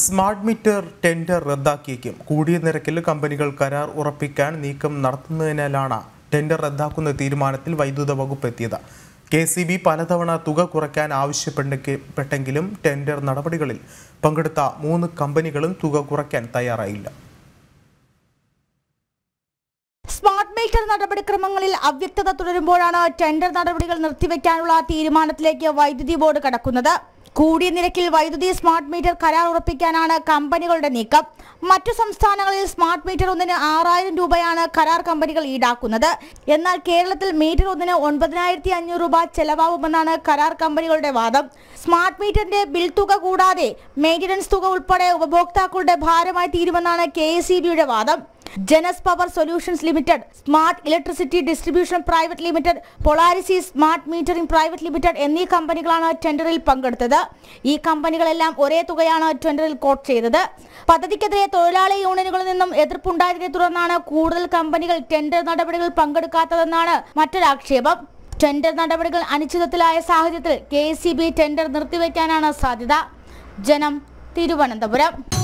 smart metre tender റദ്ദാക്കിയേക്കും കൂടിയ നിരക്കിൽ കമ്പനികൾ കരാർ ഉറപ്പിക്കാൻ നീക്കം നടത്തുന്നതിനാലാണ് ടെൻഡർ റദ്ദാക്കുന്ന തീരുമാനത്തിൽ വൈദ്യുത വകുപ്പ് എത്തിയത് കെ സി ബി പലതവണ തുക കുറയ്ക്കാൻ ആവശ്യപ്പെട്ടെങ്കിലും ടെൻഡർ നടപടികളിൽ പങ്കെടുത്ത മൂന്ന് കമ്പനികളും തുക കുറയ്ക്കാൻ തയ്യാറായില്ല ടെൻഡർ നടപടിക്രമങ്ങളിൽ അവ്യക്തത തുടരുമ്പോഴാണ് ടെൻഡർ നടപടികൾ നിർത്തിവെക്കാനുള്ള തീരുമാനത്തിലേക്ക് വൈദ്യുതി ബോർഡ് കടക്കുന്നത് കൂടിയ നിരക്കിൽ വൈദ്യുതി സ്മാർട്ട് മീറ്റർ കരാർ ഉറപ്പിക്കാനാണ് കമ്പനികളുടെ നീക്കം മറ്റു സംസ്ഥാനങ്ങളിൽ സ്മാർട്ട് മീറ്റർ ഒന്നിന് ആറായിരം രൂപയാണ് കരാർ കമ്പനികൾ ഈടാക്കുന്നത് എന്നാൽ കേരളത്തിൽ മീറ്റർ ഒന്നിന് ഒൻപതിനായിരത്തി അഞ്ഞൂറ് രൂപ ചെലവാകുമെന്നാണ് കരാർ കമ്പനികളുടെ വാദം സ്മാർട്ട് മീറ്ററിന്റെ ബിൽ തുക കൂടാതെ മെയിൻ്റനൻസ് തുക ഉൾപ്പെടെ ഉപഭോക്താക്കളുടെ ഭാരമായി തീരുമെന്നാണ് കെ വാദം Genus power solutions limited smart electricity distribution private limited Polaris smart metering private limited എന്നീ കമ്പനികളാണ് ടെൻഡറിൽ പങ്കെടുത്തത് ഈ കമ്പനികളെല്ലാം ഒരേ തുകയാണ് ടെൻഡറിൽ കോട്ട് ചെയ്തത് പദ്ധതിക്കെതിരെ തൊഴിലാളി യൂണിയനുകളിൽ നിന്നും എതിർപ്പുണ്ടായതിനെ തുടർന്നാണ് കൂടുതൽ കമ്പനികൾ ടെൻഡർ നടപടികളിൽ പങ്കെടുക്കാത്തതെന്നാണ് മറ്റൊരു ടെൻഡർ നടപടികൾ അനിശ്ചിതത്തിലായ സാഹചര്യത്തിൽ കെ ടെൻഡർ നിർത്തിവെക്കാനാണ് സാധ്യത ജനം തിരുവനന്തപുരം